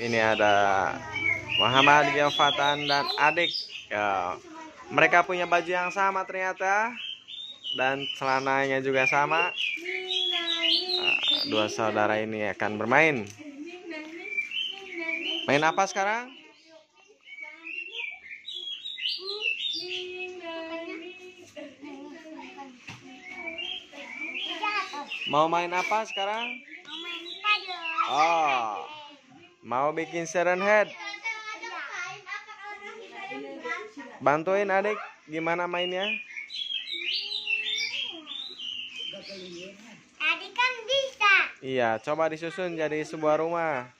ini ada Muhammad Fatan dan adik ya, mereka punya baju yang sama ternyata dan celananya juga sama dua saudara ini akan bermain main apa sekarang mau main apa sekarang oh Mau bikin seren head? Bantuin adik gimana mainnya? Adik kan bisa. Iya, coba disusun jadi sebuah rumah.